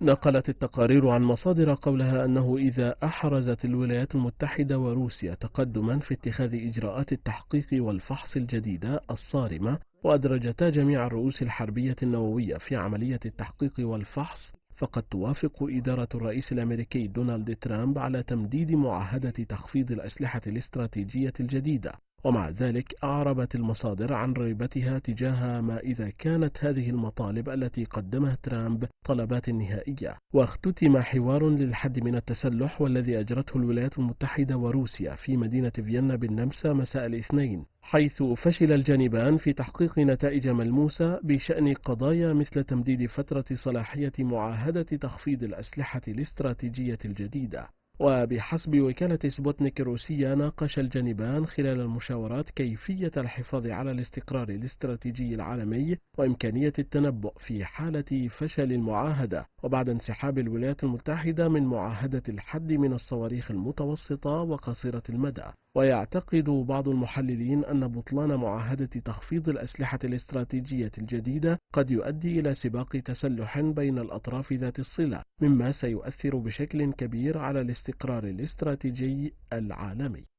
نقلت التقارير عن مصادر قولها أنه إذا أحرزت الولايات المتحدة وروسيا تقدما في اتخاذ إجراءات التحقيق والفحص الجديدة الصارمة وأدرجتا جميع الرؤوس الحربية النووية في عملية التحقيق والفحص فقد توافق إدارة الرئيس الأمريكي دونالد ترامب على تمديد معاهدة تخفيض الأسلحة الاستراتيجية الجديدة ومع ذلك أعربت المصادر عن ريبتها تجاه ما إذا كانت هذه المطالب التي قدمها ترامب طلبات نهائية واختتم حوار للحد من التسلح والذي أجرته الولايات المتحدة وروسيا في مدينة فيينا بالنمسا مساء الاثنين حيث فشل الجانبان في تحقيق نتائج ملموسة بشأن قضايا مثل تمديد فترة صلاحية معاهدة تخفيض الأسلحة الاستراتيجية الجديدة وبحسب وكالة سبوتنيك الروسية ناقش الجانبان خلال المشاورات كيفية الحفاظ على الاستقرار الاستراتيجي العالمي وإمكانية التنبؤ في حالة فشل المعاهدة وبعد انسحاب الولايات المتحدة من معاهدة الحد من الصواريخ المتوسطة وقصيرة المدى ويعتقد بعض المحللين أن بطلان معاهدة تخفيض الأسلحة الاستراتيجية الجديدة قد يؤدي إلى سباق تسلح بين الأطراف ذات الصلة مما سيؤثر بشكل كبير على الاستقرار الاستراتيجي العالمي